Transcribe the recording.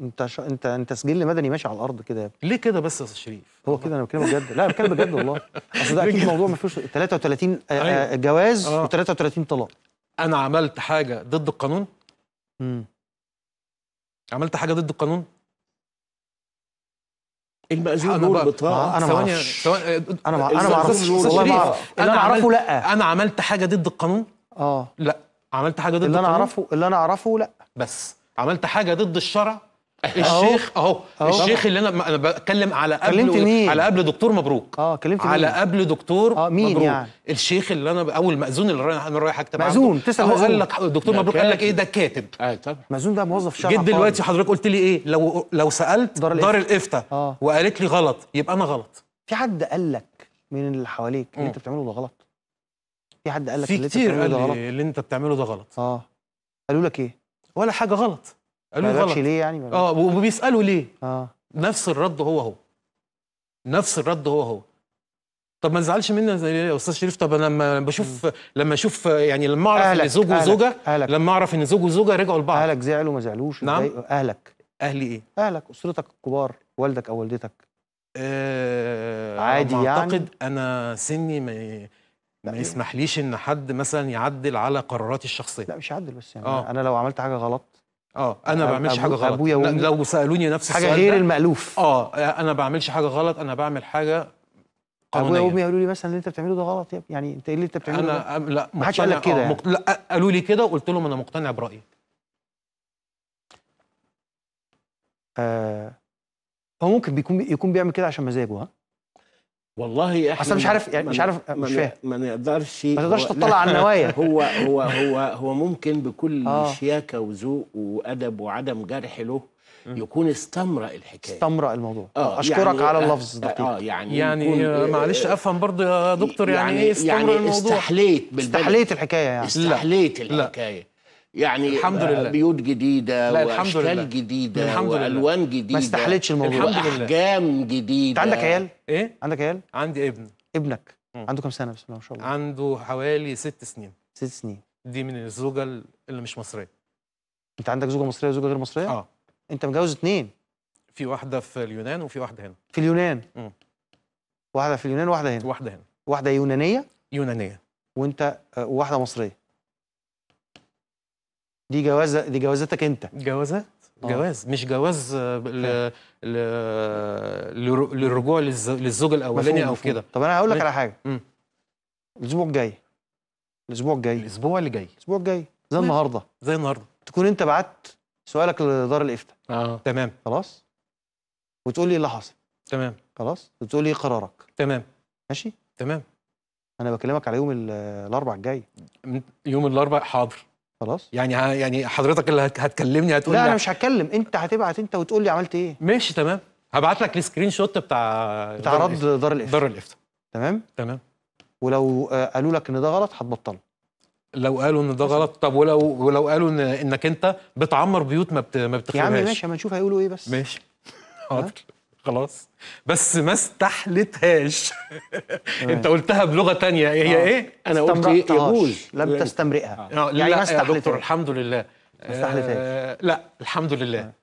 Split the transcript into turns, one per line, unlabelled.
انت شا... انت انت سجل مدني ماشي على الارض كده ليه كده بس يا استاذ شريف هو كده انا بكلمك بجد لا بتكلم بجد والله اصل ده اكيد الموضوع ما فيهوش 33 آه، آه، أيوه. جواز و آه. و33 طلاق انا عملت حاجه ضد القانون امم عملت حاجه ضد القانون المأذون دول بطاقة انا ثواني انا ما انا ما اعرفش والله ما اعرف انا اعرفه لا انا عملت حاجه ضد القانون اه لا عملت حاجه ضد اللي انا اعرفه اللي انا اعرفه لا بس عملت حاجه ضد الشرع الشيخ اهو الشيخ اللي انا انا بتكلم على قبل كلمت مين؟ على قبل دكتور مبروك اه كلمت مين على قبل دكتور اه مين مبروك. يعني الشيخ اللي انا اول مأذون اللي انا رايح اكتب مأذون تسأل هو قال لك دكتور مبروك قال لك ايه ده كاتب ايوه طبعا مأذون ده موظف شرعي جيت دلوقتي حضرتك قلت لي ايه لو لو سألت دار, دار الافتاء آه. وقالت لي غلط يبقى انا غلط في حد قال لك من اللي حواليك اللي انت بتعمله ده غلط في حد قال لك في كتير اللي انت بتعمله ده غلط اه قالوا لك ايه ولا حاجه غلط قالوا غلط ليه يعني اه وبيسالوا ليه اه نفس الرد هو هو نفس الرد هو هو طب ما تزعلش مني يا استاذ شريف طب انا لما بشوف لما اشوف يعني لما اعرف ان زوج وزوجه لما اعرف ان زوج وزوجه رجعوا لبعض اهلك زعلوا ما زعلوش نعم اهلك اهلي ايه اهلك اسرتك الكبار والدك او والدتك آه عادي يعني اعتقد انا سني ما ما يسمحليش ان حد مثلا يعدل على قراراتي الشخصيه لا مش يعدل بس يعني أوه. انا لو عملت حاجه غلط اه انا ما بعملش حاجه غلط أبويا لو سالوني نفس حاجه غير المالوف اه انا ما بعملش حاجه غلط انا بعمل حاجه قانونيه ابويا وامي قالوا لي مثلا اللي انت بتعمله ده غلط يعني انت ايه اللي انت بتعمله انا ده؟ لا ما حدش قال لك كده آه، يعني. مقت... لا قالوا لي كده وقلت لهم انا مقتنع برايي آه هو ممكن بيكون يكون بيعمل كده عشان مزاجه ها والله احنا اصل مش عارف يعني مش عارف مش فاهم ما نقدرش ما تقدرش تطلع على النوايا هو هو هو هو ممكن بكل آه. شياكه وذوق وادب وعدم جرح له يكون استمر الحكايه استمر الموضوع آه اشكرك يعني على آه، اللفظ آه، دقيق اه يعني يعني آه، معلش افهم برضه يا دكتور يعني, يعني ايه استمرأ يعني الموضوع استحليت استحليت الحكايه يعني استحليت لا. الحكايه لا. يعني الحمد آه، لله بيوت جديده لا الحمد لله جديده الحمد لله والوان جديده ما استحلتش الموضوع الحمد لله احجام جديده انت عندك عيال؟ ايه؟ عندك عيال؟ عندي ابن ابنك م. عنده كام سنه بسم الله ما شاء الله؟ عنده حوالي ست سنين ست سنين دي من الزوجه اللي مش مصريه انت عندك زوجه مصريه وزوجه غير مصريه؟ اه انت متجوز اثنين في واحده في اليونان وفي واحده هنا في اليونان واحده في اليونان وواحده هنا واحده هنا واحده يونانيه يونانيه وانت آه، واحده مصريه دي جوازه دي جوازاتك انت جوازات آه. جواز مش جواز آه، ل... ل... للرجوع للز... للزوج الاولاني او كده طب انا هقول لك طيب. على حاجه مم. الاسبوع الجاي الاسبوع الجاي الاسبوع اللي جاي الاسبوع الجاي زي النهارده زي النهارده تكون انت بعت سؤالك لدار الافتاء اه تمام خلاص وتقول لي إيه اللي حصل تمام خلاص وتقول لي ايه قرارك تمام ماشي تمام انا بكلمك على يوم الاربع الجاي يوم الاربع حاضر خلاص يعني يعني حضرتك اللي هتكلمني هتقول لا انا مش هتكلم انت هتبعت انت وتقول لي عملت ايه ماشي تمام هبعت لك السكرين شوت بتاع بتاع رد دار الافتاء دار الافتاء تمام تمام ولو آه، قالوا لك ان ده غلط هتبطله لو قالوا ان ده غلط طب ولو ولو قالوا ان انك انت بتعمر بيوت ما بت... ما بتخربهاش يا عم ماشي اما نشوف هيقولوا ايه بس ماشي حاضر خلاص بس ما استحلتهاش انت قلتها بلغه تانية هي آه. ايه انا قلت إيه؟ يجوز لم يعني- تستمرئها آه. يعني لا ما استحلتهاش دكتور الحمد لله ما استحلتهاش آه لا الحمد لله آه.